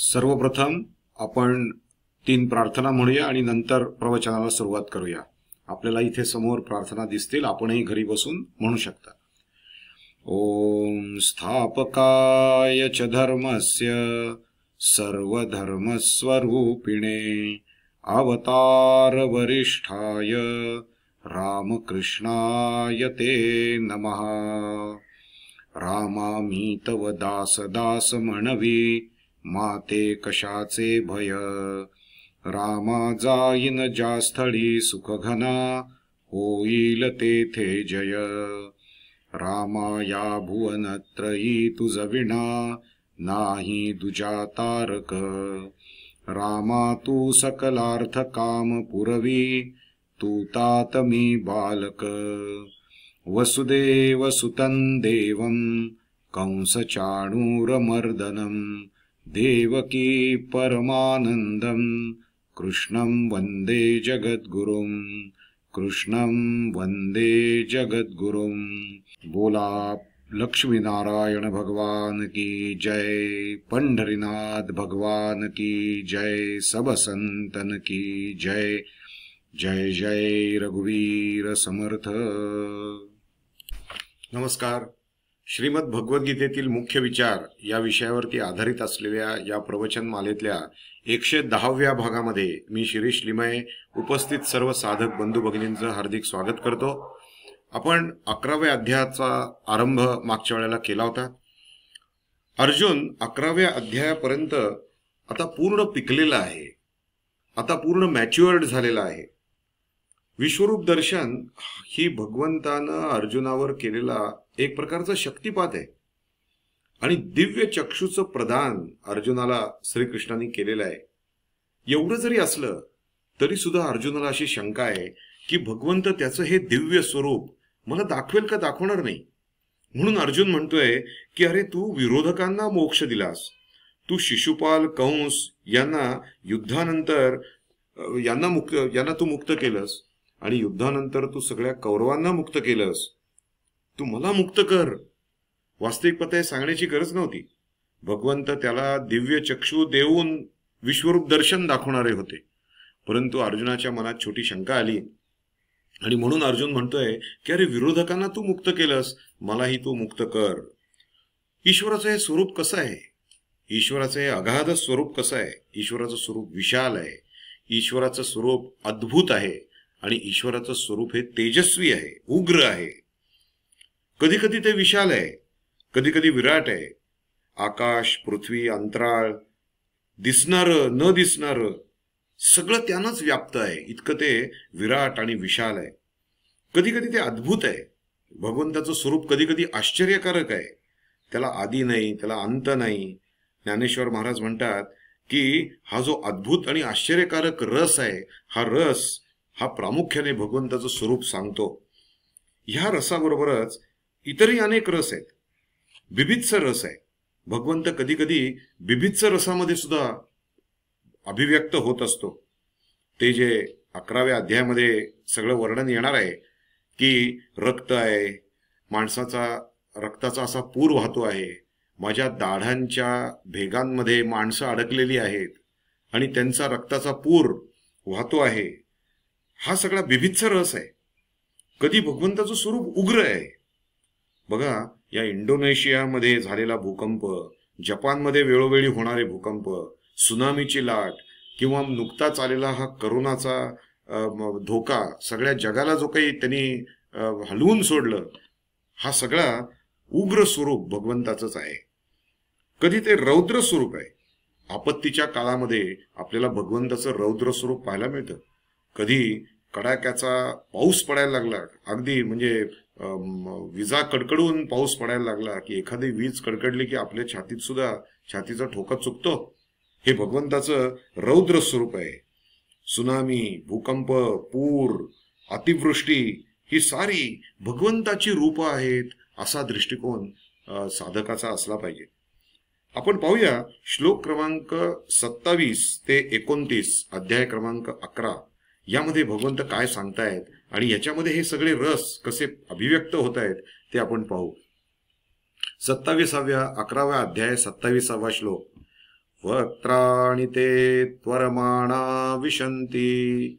सर्वप्रथम आपण तीन प्रार्थना म्हणूया आणि नंतर प्रवचनाला सुरुवात करूया आपल्याला इथे समोर प्रार्थना दिसतील आपणही घरी बसून म्हणू शकता ओम स्थापकाय च धर्मस्य सर्वधर्मस्वरूपिणे अवतार वरिष्ठाय रामकृष्णायते नमः रामा मीतव दास दासमणवी माते कशाचे भय रामा जाईन जास्थळी स्थळी सुखघना होईल तेथे जय रामा या भुवनत्रयी तुझ नाही दुजा तारक रामा तू सकलार्थ काम पुरवी तू तात बालक वसुदेव सुतं देवं मर्दनं देवकी परमानन्दम् कृष्णं वन्दे जगद्गुरुम् कृष्णं वन्दे जगद्गुरुम् बोला लक्ष्मीनारायण भगवान की जय पंडरीनाथ भगवान की जय सब संतन की जय जय जय रघुवीर समर्थ नमस्कार श्रीमद भगवद्गीतेतील मुख्य विचार या विषयावरती आधारित असलेल्या या प्रवचन मालेतल्या एकशे दहाव्या भागामध्ये मी शिरीष लिमये उपस्थित सर्व साधक बंधू भगिनींचं हार्दिक स्वागत करतो आपण अकराव्या अध्यायाचा आरंभ मागच्या वेळेला केला होता अर्जुन अकराव्या अध्यायापर्यंत आता पूर्ण पिकलेला आहे आता पूर्ण मॅच्युअर्ड झालेला आहे विश्वरूप दर्शन ही भगवंतानं अर्जुनावर केलेला एक प्रकारचं शक्तिपात आहे आणि दिव्य चक्षुचं प्रदान अर्जुनाला श्रीकृष्णाने केलेलं आहे एवढं जरी असलं तरी सुद्धा अर्जुनाला अशी शंका आहे की भगवंत त्याचं हे दिव्य स्वरूप मला दाखवेल का दाखवणार नाही म्हणून अर्जुन म्हणतोय की अरे तू विरोधकांना मोक्ष दिलास तू शिशुपाल कंस यांना युद्धानंतर यांना मुक्त यांना तू मुक्त केलंस आणि युद्धानंतर तू सगळ्या कौरवांना मुक्त केलंस तू मला मुक्त कर वास्तविक हे सांगण्याची गरज नव्हती भगवंत त्याला दिव्य चक्षू देऊन विश्वरूप दर्शन दाखवणारे होते परंतु अर्जुनाच्या मनात छोटी शंका आली आणि म्हणून अर्जुन म्हणतोय की अरे विरोधकांना तू मुक्त केलंस मलाही तू मुक्त कर ईश्वराचं हे स्वरूप कसं आहे ईश्वराचं हे अगाध स्वरूप कसं आहे ईश्वराचं स्वरूप विशाल आहे ईश्वराचं स्वरूप अद्भुत आहे आणि ईश्वराचं स्वरूप हे तेजस्वी आहे उग्र आहे कधी कधी ते विशाल आहे कधी कधी विराट आहे आकाश पृथ्वी अंतराळ दिसणार न दिसणार सगळं त्यांनाच व्याप्त आहे इतकं ते विराट आणि विशाल आहे कधी कधी ते अद्भुत आहे भगवंताचं स्वरूप कधी कधी आश्चर्यकारक आहे त्याला आदी नाही त्याला अंत नाही ज्ञानेश्वर महाराज म्हणतात की हा जो अद्भुत आणि आश्चर्यकारक रस आहे हा रस हा प्रामुख्याने भगवंताचं स्वरूप सांगतो ह्या रसाबरोबरच इतरही अनेक रस आहेत बिबित्स रस आहे भगवंत कधी कधी रसामध्ये सुद्धा अभिव्यक्त होत असतो ते जे अकराव्या अध्यायामध्ये सगळं वर्णन येणार आहे की रक्त आहे माणसाचा रक्ताचा असा पूर वाहतो आहे माझ्या दाढांच्या भेगांमध्ये माणसं अडकलेली आहेत आणि त्यांचा रक्ताचा पूर वाहतो आहे हा सगळा बिभित्स रस आहे कधी भगवंताचं स्वरूप उग्र आहे बघा या इंडोनेशियामध्ये झालेला भूकंप जपानमध्ये वेळोवेळी होणारे भूकंप सुनामीची लाट किंवा नुकताच आलेला हा करोनाचा धोका सगळ्या जगाला जो काही त्यांनी हलवून सोडलं हा सगळा उग्र स्वरूप भगवंताचंच आहे कधी ते रौद्र स्वरूप आहे आपत्तीच्या काळामध्ये आपल्याला भगवंताचं रौद्र स्वरूप पाहायला मिळतं कधी कडाक्याचा पाऊस पडायला लागला अगदी म्हणजे विजा कडकडून पाऊस पडायला लागला की एखादी वीज कडकडली की आपल्या छातीत सुद्धा छातीचा ठोका चुकतो हे भगवंताचं रौद्र स्वरूप आहे सुनामी भूकंप पूर अतिवृष्टी ही सारी भगवंताची रूप आहेत असा दृष्टिकोन साधकाचा असला पाहिजे आपण पाहूया श्लोक क्रमांक सत्तावीस ते एकोणतीस अध्याय क्रमांक अकरा यामध्ये भगवंत काय सांगतायत आणि याच्यामध्ये हे सगळे रस कसे अभिव्यक्त होत आहेत ते आपण पाहू सत्तावीसाव्या अकराव्या अध्याय सत्तावीसावा श्लोक वक्त्राणि ते त्वरमाणा विशंती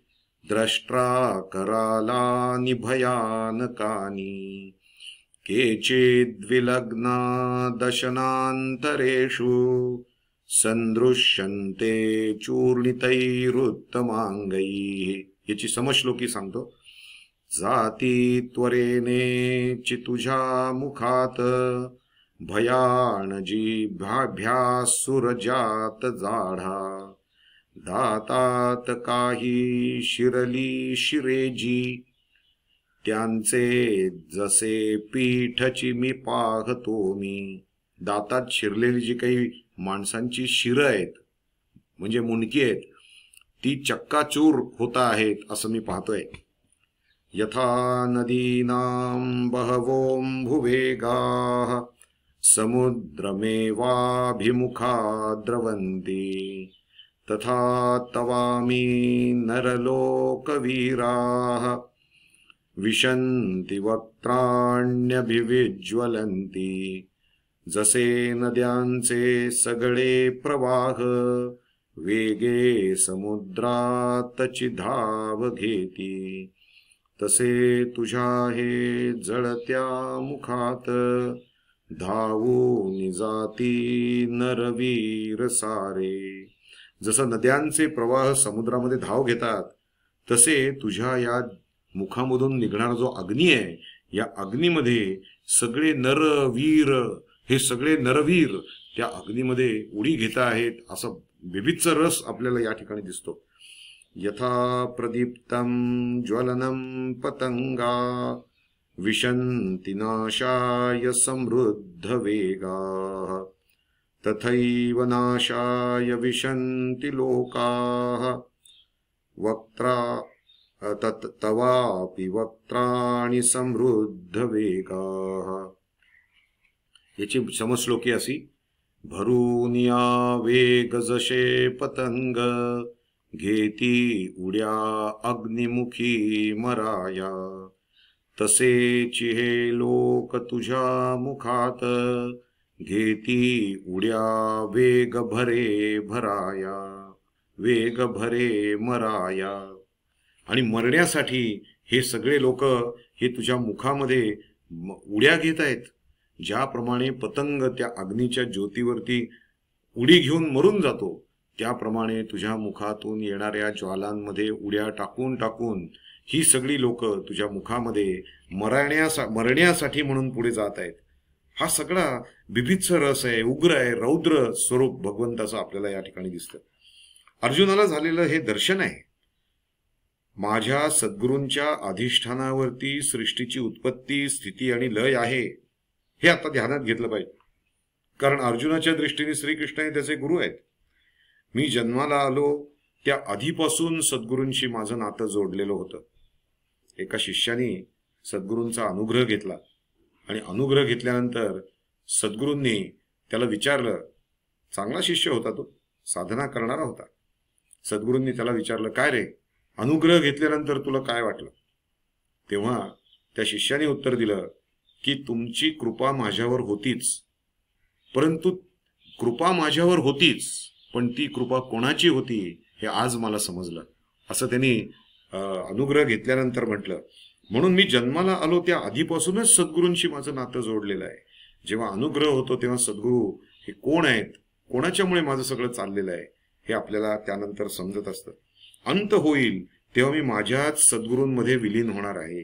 द्रष्ट्रा कराला निभयानकानी केचिद्विलग्ना दशनांतरेषु संदृश्यंते चूर्णितैरुत्तमांगैः याची समश्लोकी सांगतो जाती त्वरेने चितुझा मुखात भयाणजी सुरजात जाढा दातात काही शिरली शिरेजी त्यांचे जसे पीठची मी पाहतो मी दातात शिरलेली जी काही माणसांची शिरं आहेत म्हणजे मुंडकी आहेत ती चक्काचूर होता आहेत असं मी पाहतोय यथा नदीनां भुवेगाः समुद्रमेवाभिमुखा द्रवंती तथा तवामी नरलोकवीराः विशंती वक्त्राण्यभिविज्वलंती जसे नद्यांचे सगळे प्रवाह वेगे समुद्रातची धाव घेती तसे तुझ्या हे जळत्या मुखात धावून जाती नरवीर सारे जसं नद्यांचे प्रवाह समुद्रामध्ये धाव घेतात तसे तुझ्या या मुखामधून निघणारा जो अग्नी आहे या अग्नीमध्ये सगळे नरवीर हे सगळे नरवीर त्या अग्नीमध्ये उडी घेत आहेत असं विविध रस आपल्याला या ठिकाणी दिसतो यथा प्रदीप्तम ज्वलनम पतंगा विशंती नाशाय समृद्ध वेगा तथैव नाशाय विशंती लोकाः वक्त्रा तवापि वक्त्राणि समृद्ध वेगाः याची समश्लोकी अशी भरून या वेग जसे पतंग घेती उड्या अग्निमुखी मराया तसे चिहे लोक तुझ्या मुखात घेती उड्या वेग भरे भराया वेग भरे मराया आणि मरण्यासाठी हे सगळे लोक हे तुझ्या मुखामध्ये उड्या घेत आहेत ज्याप्रमाणे पतंग त्या अग्नीच्या ज्योतीवरती उडी घेऊन मरून जातो त्याप्रमाणे तुझ्या मुखातून येणाऱ्या ज्वालांमध्ये उड्या टाकून टाकून ही सगळी लोक तुझ्या मुखामध्ये मरण्यासा मरण्यासाठी म्हणून पुढे जात आहेत हा सगळा बिभित्स रस आहे उग्र आहे रौद्र स्वरूप भगवंताचं आपल्याला या ठिकाणी दिसतं अर्जुनाला झालेलं हे दर्शन आहे माझ्या सद्गुरूंच्या अधिष्ठानावरती सृष्टीची उत्पत्ती स्थिती आणि लय आहे हे आता ध्यानात घेतलं पाहिजे कारण अर्जुनाच्या दृष्टीने श्रीकृष्ण हे त्याचे गुरु आहेत मी जन्माला आलो त्या आधीपासून सद्गुरूंशी माझं नातं जोडलेलं होतं एका शिष्याने सद्गुरूंचा अनुग्रह घेतला आणि अनुग्रह घेतल्यानंतर सद्गुरूंनी त्याला विचारलं चांगला शिष्य होता तो साधना करणारा होता सद्गुरूंनी त्याला विचारलं काय रे अनुग्रह घेतल्यानंतर तुला काय वाटलं तेव्हा त्या शिष्याने उत्तर दिलं की तुमची कृपा माझ्यावर होतीच परंतु कृपा माझ्यावर होतीच पण ती कृपा कोणाची होती हे आज मला समजलं असं त्यांनी अनुग्रह घेतल्यानंतर म्हटलं म्हणून मी जन्माला आलो त्या आधीपासूनच सद्गुरूंशी माझं नातं जोडलेलं आहे जेव्हा अनुग्रह होतो तेव्हा सद्गुरू हे कोण आहेत कोणाच्यामुळे माझं सगळं चाललेलं आहे हे आपल्याला त्यानंतर समजत असतं अंत होईल तेव्हा मी माझ्याच सद्गुरूंमध्ये विलीन होणार आहे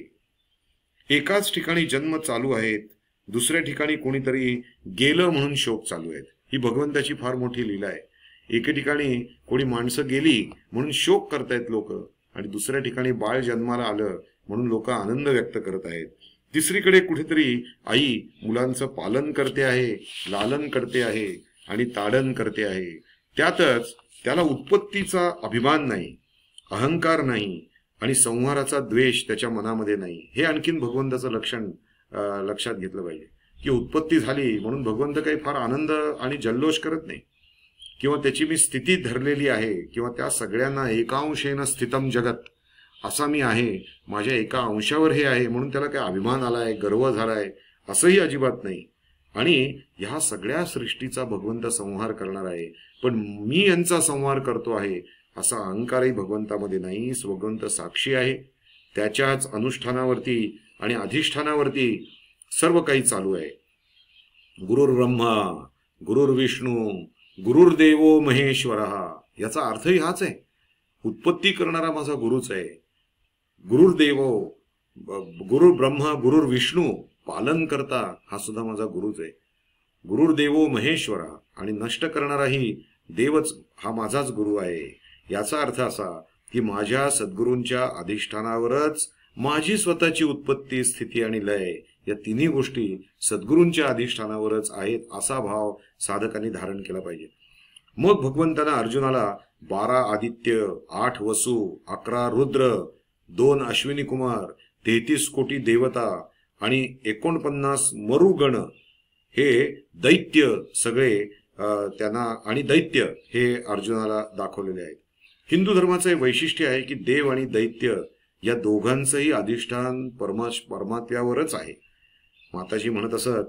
एकाच ठिकाणी जन्म चालू आहेत दुसऱ्या ठिकाणी कोणीतरी गेलं म्हणून शोक चालू आहेत ही भगवंताची फार मोठी लीला आहे एके ठिकाणी कोणी माणसं गेली म्हणून शोक करतायत लोक आणि दुसऱ्या ठिकाणी बाळ जन्माला आलं म्हणून लोक आनंद व्यक्त करत आहेत तिसरीकडे कुठेतरी आई मुलांचं पालन करते आहे लालन करते आहे आणि ताडन करते आहे त्यातच त्याला उत्पत्तीचा अभिमान नाही अहंकार नाही आणि संहाराचा द्वेष त्याच्या मनामध्ये नाही हे आणखीन भगवंताचं लक्षण लक्षात घेतलं पाहिजे की उत्पत्ती झाली म्हणून भगवंत काही फार आनंद आणि जल्लोष करत नाही किंवा त्याची मी स्थिती धरलेली आहे किंवा त्या सगळ्यांना एकांशेनं स्थितम जगत असा मी आहे माझ्या एका अंशावर हे आहे म्हणून त्याला काय अभिमान आलाय गर्व झालाय असंही अजिबात नाही आणि ह्या सगळ्या सृष्टीचा भगवंत संहार करणार आहे पण मी यांचा संहार करतो आहे असा अहंकारही भगवंतामध्ये नाही स्वगंत साक्षी आहे त्याच्याच अनुष्ठानावरती आणि अधिष्ठानावरती सर्व काही चालू आहे गुरुर्ब्रह्मा गुरुर्विष्णू गुरुर्देवो महेश्वर याचा अर्थही हाच आहे उत्पत्ती करणारा माझा गुरुच आहे गुरुर्देवो गुरुर्ब्रह्म ब्रह्मा गुरुर्विष्णू पालन करता हा सुद्धा माझा गुरुच आहे गुरुर्देवो महेश्वर आणि नष्ट करणाराही देवच हा माझाच गुरु आहे याचा अर्थ असा की माझ्या सद्गुरूंच्या अधिष्ठानावरच माझी स्वतःची उत्पत्ती स्थिती आणि लय या तिन्ही गोष्टी सद्गुरूंच्या अधिष्ठानावरच आहेत असा भाव साधकांनी धारण केला पाहिजे मग भगवंताना अर्जुनाला बारा आदित्य आठ वसु अकरा रुद्र दोन अश्विनी कुमार तेहतीस कोटी देवता आणि एकोणपन्नास मरुगण हे दैत्य सगळे त्यांना आणि दैत्य हे अर्जुनाला दाखवलेले आहेत हिंदू धर्माचं वैशिष्ट्य आहे की देव आणि दैत्य या दोघांचंही अधिष्ठान परमा परमात्म्यावरच आहे माताजी म्हणत असत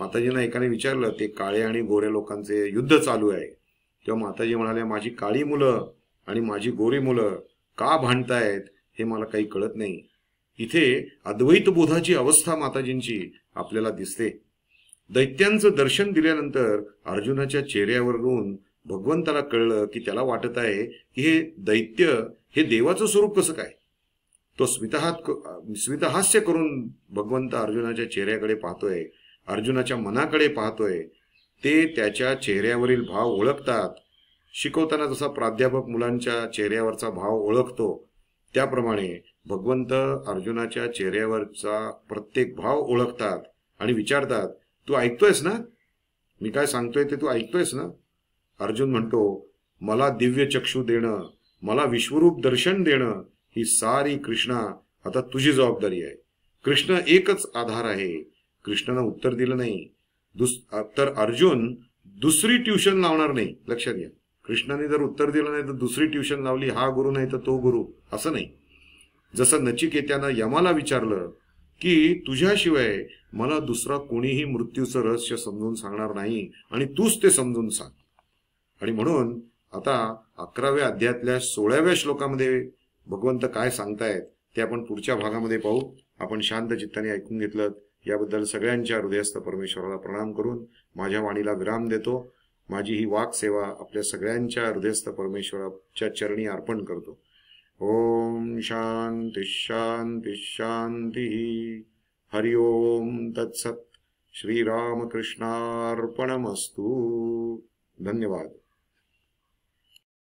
माताजींना एकाने विचारलं ते काळे आणि गोरे लोकांचे युद्ध चालू आहे तेव्हा माताजी म्हणाल्या माझी काळी मुलं आणि माझी गोरी मुलं का भांडतायत हे मला काही कळत नाही इथे अद्वैत बोधाची अवस्था माताजींची आपल्याला दिसते दैत्यांचं दर्शन दिल्यानंतर अर्जुनाच्या चेहऱ्यावरून भगवंताला कळलं की त्याला वाटत आहे की हे दैत्य हे देवाचं स्वरूप कसं काय तो स्मितहात स्मितहास्य करून भगवंत अर्जुनाच्या चेहऱ्याकडे पाहतोय अर्जुनाच्या मनाकडे पाहतोय ते त्याच्या चेहऱ्यावरील भाव ओळखतात शिकवताना जसा प्राध्यापक मुलांच्या चेहऱ्यावरचा भाव ओळखतो त्याप्रमाणे भगवंत अर्जुनाच्या चेहऱ्यावरचा प्रत्येक भाव ओळखतात आणि विचारतात तू ऐकतोयस ना मी काय सांगतोय ते तू ऐकतोयस ना अर्जुन म्हणतो मला दिव्य चक्षु देणं मला विश्वरूप दर्शन देणं ही सारी कृष्णा आता तुझी जबाबदारी आहे कृष्ण एकच आधार आहे कृष्णानं उत्तर दिलं नाही दुस तर अर्जुन दुसरी ट्युशन लावणार नाही लक्षात घ्या कृष्णाने जर उत्तर दिलं नाही तर दुसरी ट्युशन लावली हा गुरु नाही तर तो गुरु असं नाही जसं नचिकेत्यानं यमाला विचारलं की तुझ्याशिवाय मला दुसरा कोणीही मृत्यूचं रहस्य समजून सांगणार नाही आणि तूच ते समजून सांग आणि म्हणून आता अकराव्या अध्यायातल्या सोळाव्या श्लोकामध्ये भगवंत काय सांगतायत ते आपण पुढच्या भागामध्ये पाहू आपण शांत चित्ताने ऐकून घेतलं याबद्दल सगळ्यांच्या हृदयस्थ परमेश्वराला प्रणाम करून माझ्या वाणीला विराम देतो माझी ही वाक्सेवा आपल्या सगळ्यांच्या हृदयस्थ परमेश्वराच्या चरणी अर्पण करतो ओम शांती शांती शांती हरि ओम तत्सत श्रीरामकृष्णार्पणमस्तू धन्यवाद